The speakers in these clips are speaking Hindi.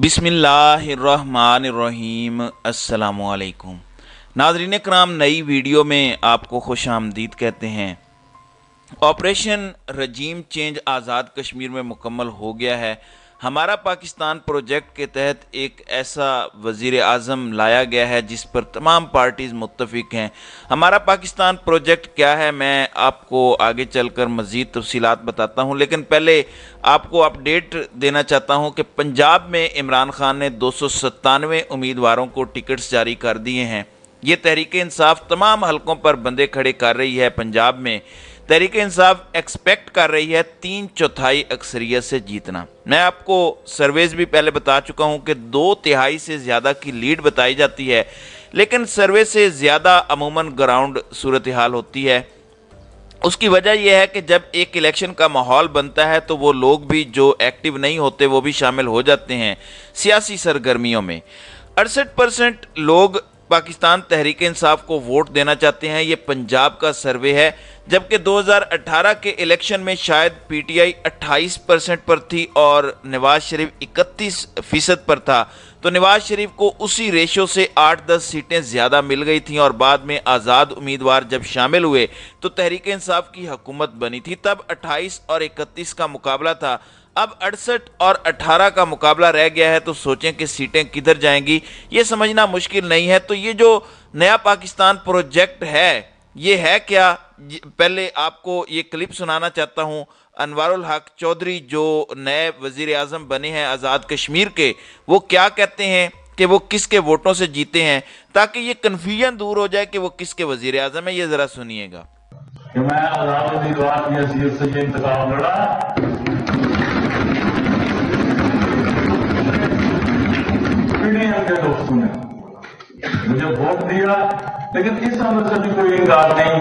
बिसमीम अल्लाम नाजरीन कराम नई वीडियो में आपको खुश आमदीद कहते हैं operation regime change Azad Kashmir में मुकम्मल हो गया है हमारा पाकिस्तान प्रोजेक्ट के तहत एक ऐसा वज़ी अजम लाया गया है जिस पर तमाम पार्टीज़ मुतफिक हैं हमारा पाकिस्तान प्रोजेक्ट क्या है मैं आपको आगे चल कर मज़ीद तफसीत बताता हूँ लेकिन पहले आपको अपडेट देना चाहता हूँ कि पंजाब में इमरान खान ने दो सौ सत्तानवे उम्मीदवारों को टिकट्स जारी कर दिए हैं ये तहरीक इंसाफ तमाम हलकों पर बंदे खड़े कर रही है पंजाब में तहरीक इंसाफ एक्सपेक्ट कर रही है तीन चौथाई अक्सरियत से जीतना मैं आपको सर्वेज भी पहले बता चुका हूं कि दो तिहाई से ज़्यादा की लीड बताई जाती है लेकिन सर्वे से ज़्यादा अमूमन ग्राउंड सूरत हाल होती है उसकी वजह यह है कि जब एक इलेक्शन का माहौल बनता है तो वो लोग भी जो एक्टिव नहीं होते वो भी शामिल हो जाते हैं सियासी सरगर्मियों में अड़सठ परसेंट लोग पाकिस्तान तहरीक इंसाफ को वोट देना चाहते हैं ये पंजाब का सर्वे है जबकि 2018 के इलेक्शन में शायद पीटीआई 28 परसेंट पर थी और नवाज शरीफ 31 फीसद पर था तो नवाज शरीफ को उसी रेशो से 8-10 सीटें ज़्यादा मिल गई थीं और बाद में आज़ाद उम्मीदवार जब शामिल हुए तो तहरीक इंसाफ की हुकूमत बनी थी तब 28 और 31 का मुकाबला था अब अड़सठ और 18 का मुकाबला रह गया है तो सोचें कि सीटें किधर जाएंगी ये समझना मुश्किल नहीं है तो ये जो नया पाकिस्तान प्रोजेक्ट है ये है क्या पहले आपको ये क्लिप सुनाना चाहता हूँ अनवारुल हक चौधरी जो नए वजीर अजम बने हैं आज़ाद कश्मीर के वो क्या कहते हैं कि वो किसके वोटों से जीते हैं ताकि ये कन्फ्यूजन दूर हो जाए कि वो किसके वजीर अजम है ये ज़रा सुनिएगा दोस्तों ने मुझे वोट दिया लेकिन इस हमें से भी कोई इंकार नहीं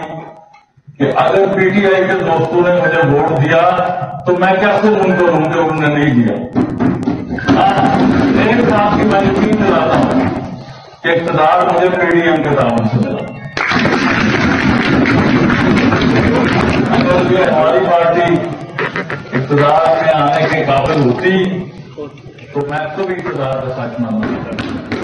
कि अगर पीटीआई के दोस्तों ने मुझे वोट दिया तो मैं कैसे उनको हूं जो उन्होंने नहीं दिया एक हाँ, साथ की मैं यकीन दिलाता हूं कि इकतदार मुझे पीडीएम के दामन से मिला अगर ये हमारी पार्टी इकतदार में आने के काबिल होती तो मैं तो भी इकतदार का साथ मानना चाहता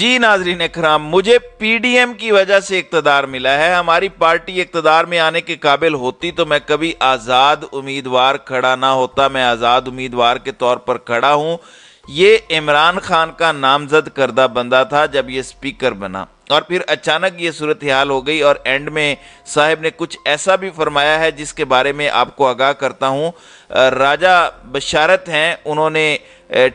जी नाजरीन कराम मुझे पीडीएम की वजह से इकतदार मिला है हमारी पार्टी इकतदार में आने के काबिल होती तो मैं कभी आज़ाद उम्मीदवार खड़ा ना होता मैं आज़ाद उम्मीदवार के तौर पर खड़ा हूँ ये इमरान खान का नामजद करदा बंदा था जब ये स्पीकर बना और फिर अचानक ये सूरत हाल हो गई और एंड में साहब ने कुछ ऐसा भी फरमाया है जिसके बारे में आपको आगाह करता हूँ राजा बशारत हैं उन्होंने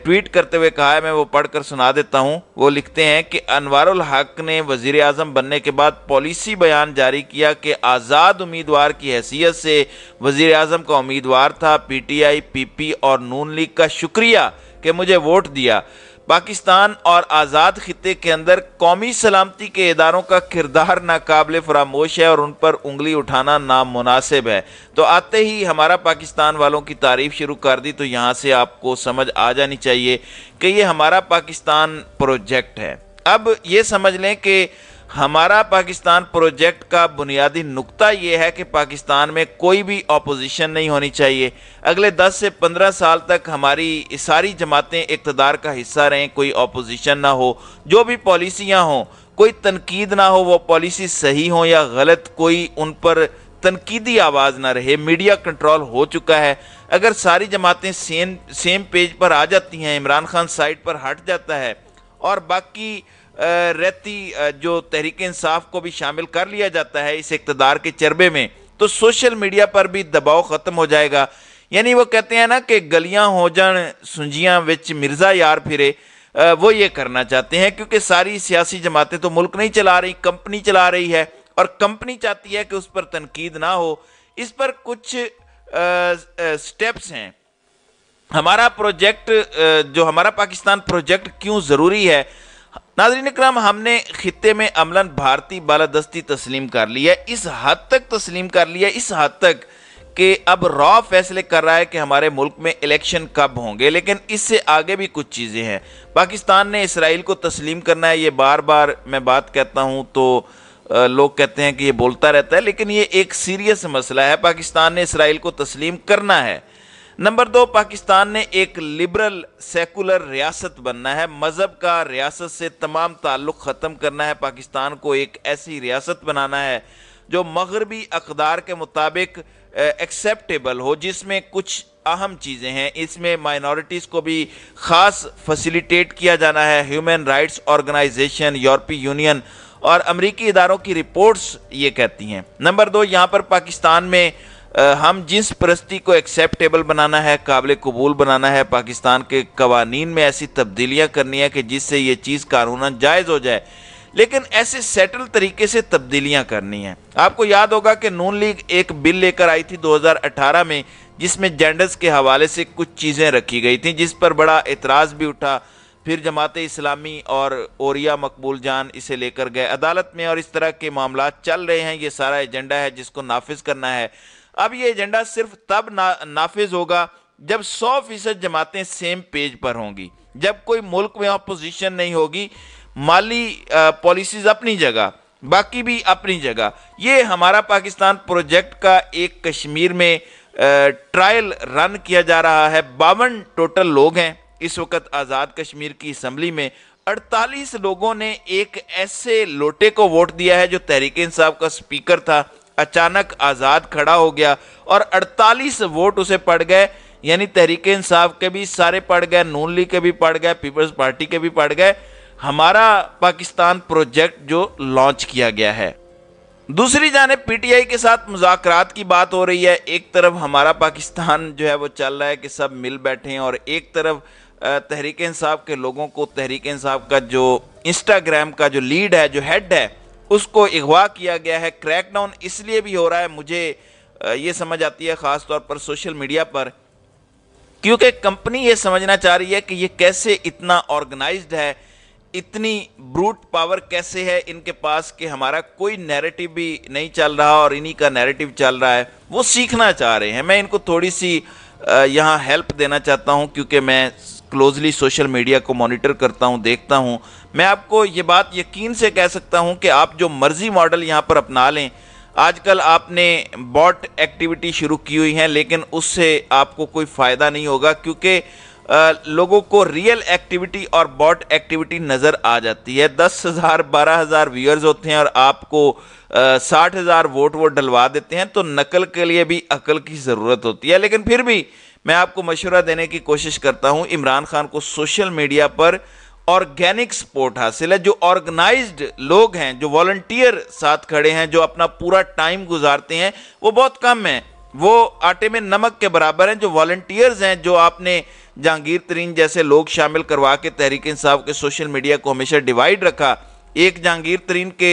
ट्वीट करते हुए कहा है मैं वो पढ़कर सुना देता हूँ वो लिखते हैं कि अनवारुल हक ने वजीर अजम बनने के बाद पॉलिसी बयान जारी किया कि आज़ाद उम्मीदवार की हैसियत से वजीर अजम का उम्मीदवार था P T I P P और नून लीग का शुक्रिया कि मुझे वोट दिया पाकिस्तान और आज़ाद खत्े के अंदर कौमी सलामती के इदारों का किरदार नाकबले फरामोश है और उन पर उंगली उठाना नामनासिब है तो आते ही हमारा पाकिस्तान वालों की तारीफ शुरू कर दी तो यहाँ से आपको समझ आ जानी चाहिए कि ये हमारा पाकिस्तान प्रोजेक्ट है अब ये समझ लें कि हमारा पाकिस्तान प्रोजेक्ट का बुनियादी नुकता यह है कि पाकिस्तान में कोई भी अपोजिशन नहीं होनी चाहिए अगले 10 से 15 साल तक हमारी सारी जमातें इकतदार का हिस्सा रहें कोई अपोजिशन ना हो जो भी पॉलिसियाँ हों कोई तनकीद ना हो वो पॉलिसी सही हो या गलत कोई उन पर तनकीदी आवाज़ ना रहे मीडिया कंट्रोल हो चुका है अगर सारी जमातें सेम सेम पेज पर आ जाती हैं इमरान खान साइड पर हट जाता है और बाकी रहती जो तहरीक इंसाफ को भी शामिल कर लिया जाता है इस इकतदार के चरबे में तो सोशल मीडिया पर भी दबाव ख़त्म हो जाएगा यानी वो कहते हैं ना कि गलियां हो जान सुंजियां विच मिर्ज़ा यार फिरे वो ये करना चाहते हैं क्योंकि सारी सियासी जमातें तो मुल्क नहीं चला रही कंपनी चला रही है और कंपनी चाहती है कि उस पर तनकीद ना हो इस पर कुछ स्टेप्स हैं हमारा प्रोजेक्ट जो हमारा पाकिस्तान प्रोजेक्ट क्यों ज़रूरी है नाजरीन कराम हमने खत्े में अमला भारतीय बालादस्ती तस्लीम कर लिया इस हद तक तस्लीम कर लिया इस हद तक कि अब रॉ फैसले कर रहा है कि हमारे मुल्क में इलेक्शन कब होंगे लेकिन इससे आगे भी कुछ चीज़ें हैं पाकिस्तान ने इसराइल को तस्लीम करना है ये बार बार मैं बात कहता हूँ तो लोग कहते हैं कि ये बोलता रहता है लेकिन ये एक सीरियस मसला है पाकिस्तान ने इसराइल को तस्लीम करना है नंबर दो पाकिस्तान ने एक लिबरल सेकुलर रियासत बनना है मज़हब का रियासत से तमाम ताल्लुक़ ख़त्म करना है पाकिस्तान को एक ऐसी रियासत बनाना है जो मगरबी अकदार के मुताबिक एक्सेप्टेबल हो जिसमें कुछ अहम चीज़ें हैं इसमें माइनॉरिटीज़ को भी ख़ास फैसिलिटेट किया जाना है ह्यूमन राइट्स ऑर्गेनाइजेशन यूरोपीय यूनियन और अमरीकी इदारों की रिपोर्ट्स ये कहती हैं नंबर दो यहाँ पर पाकिस्तान में हम जिस परस्ती को एक्सेप्टेबल बनाना है काबिल कबूल बनाना है पाकिस्तान के कवानीन में ऐसी तब्दीलियाँ करनी है कि जिससे ये चीज़ कानून जायज़ हो जाए लेकिन ऐसे सेटल तरीके से तब्दीलियां करनी है आपको याद होगा कि नून लीग एक बिल लेकर आई थी 2018 में जिसमें जेंडर्स के हवाले से कुछ चीज़ें रखी गई थी जिस पर बड़ा एतराज़ भी उठा फिर जमात इस्लामी और ओरिया मकबूल जान इसे लेकर गए अदालत में और इस तरह के मामला चल रहे हैं ये सारा एजेंडा है जिसको नाफिज करना है अब ये एजेंडा सिर्फ तब ना, नाफिज होगा जब 100 फीसद जमातें सेम पेज पर होंगी जब कोई मुल्क में अपोजिशन नहीं होगी माली पॉलिसीज़ अपनी जगह बाकी भी अपनी जगह ये हमारा पाकिस्तान प्रोजेक्ट का एक कश्मीर में ट्रायल रन किया जा रहा है बावन टोटल लोग हैं इस वक्त आज़ाद कश्मीर की असम्बली में 48 लोगों ने एक ऐसे लोटे को वोट दिया है जो तहरीक इंसाफ का स्पीकर था अचानक आज़ाद खड़ा हो गया और 48 वोट उसे पड़ गए यानी तहरीक इंसाफ के भी सारे पड़ गए नून लीग के भी पड़ गए पीपल्स पार्टी के भी पड़ गए हमारा पाकिस्तान प्रोजेक्ट जो लॉन्च किया गया है दूसरी जाने पीटीआई के साथ मुजाकरात की बात हो रही है एक तरफ हमारा पाकिस्तान जो है वो चल रहा है कि सब मिल बैठे हैं और एक तरफ तहरीक इंसाफ के लोगों को तहरीक इंसाफ का जो इंस्टाग्राम का जो लीड है जो हेड है उसको अगवा किया गया है क्रैकडाउन इसलिए भी हो रहा है मुझे ये समझ आती है ख़ास तौर पर सोशल मीडिया पर क्योंकि कंपनी ये समझना चाह रही है कि ये कैसे इतना ऑर्गेनाइज्ड है इतनी ब्रूट पावर कैसे है इनके पास कि हमारा कोई नैरेटिव भी नहीं चल रहा और इन्हीं का नैरेटिव चल रहा है वो सीखना चाह रहे हैं मैं इनको थोड़ी सी यहाँ हेल्प देना चाहता हूँ क्योंकि मैं क्लोजली सोशल मीडिया को मॉनिटर करता हूँ देखता हूँ मैं आपको ये बात यकीन से कह सकता हूँ कि आप जो मर्ज़ी मॉडल यहाँ पर अपना लें आजकल आपने बॉट एक्टिविटी शुरू की हुई है लेकिन उससे आपको कोई फ़ायदा नहीं होगा क्योंकि लोगों को रियल एक्टिविटी और बॉट एक्टिविटी नज़र आ जाती है दस हज़ार बारह हज़ार व्यूअर्स होते हैं और आपको साठ हज़ार वोट वो डलवा देते हैं तो नकल के लिए भी अकल की ज़रूरत होती है लेकिन फिर भी मैं आपको मशवरा देने की कोशिश करता हूँ इमरान खान को सोशल मीडिया पर ऑर्गेनिक सपोर्ट हासिल है जो ऑर्गेनाइज्ड लोग हैं जो वॉल्टियर साथ खड़े हैं जो अपना पूरा टाइम गुजारते हैं वो बहुत कम है वो आटे में नमक के बराबर हैं जो वॉल्टियर्स हैं जो आपने जहांगीर तरीन जैसे लोग शामिल करवा के तहरीक इंसाफ के सोशल मीडिया को हमेशा डिवाइड रखा एक जहांगीर तरीन के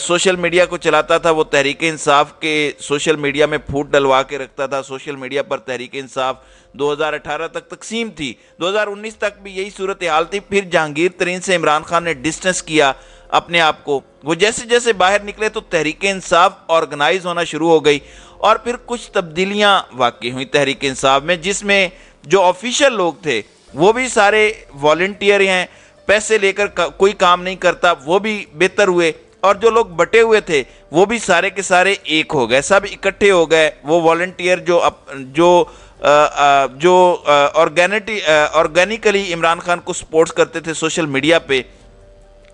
सोशल मीडिया को चलाता था वो तहरीक इंसाफ के सोशल मीडिया में फूट डलवा के रखता था सोशल मीडिया पर तहरीक इंसाफ 2018 तक तकसीम थी 2019 तक भी यही सूरत हाल थी फिर जहांगीर तरीन से इमरान खान ने डिस्टेंस किया अपने आप को वो जैसे जैसे बाहर निकले तो तहरीक इंसाफ ऑर्गेनाइज होना शुरू हो गई और फिर कुछ तब्दीलियाँ वाकई हुई तहरीक इंसाफ में जिसमें जो ऑफिशियल लोग थे वो भी सारे वॉल्टियर हैं पैसे लेकर का, कोई काम नहीं करता वो भी बेहतर हुए और जो लोग बटे हुए थे वो भी सारे के सारे एक हो गए सब इकट्ठे हो गए वो वॉल्टियर जो अप, जो आ, आ, जो ऑर्गेनिटी ऑर्गेनिकली इमरान खान को सपोर्ट करते थे सोशल मीडिया पे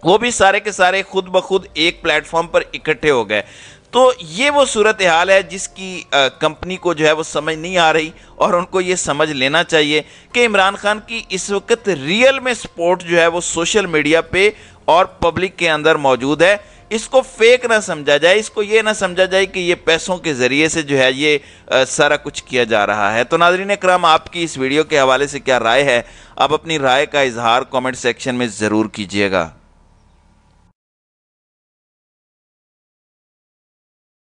वो भी सारे के सारे खुद ब खुद एक प्लेटफॉर्म पर इकट्ठे हो गए तो ये वो सूरत हाल है जिसकी कंपनी को जो है वो समझ नहीं आ रही और उनको ये समझ लेना चाहिए कि इमरान खान की इस वक्त रियल में सपोर्ट जो है वो सोशल मीडिया पे और पब्लिक के अंदर मौजूद है इसको फेक ना समझा जाए इसको ये ना समझा जाए कि ये पैसों के ज़रिए से जो है ये आ, सारा कुछ किया जा रहा है तो नाजरीन कराम आपकी इस वीडियो के हवाले से क्या राय है आप अपनी राय का इजहार कमेंट सेक्शन में ज़रूर कीजिएगा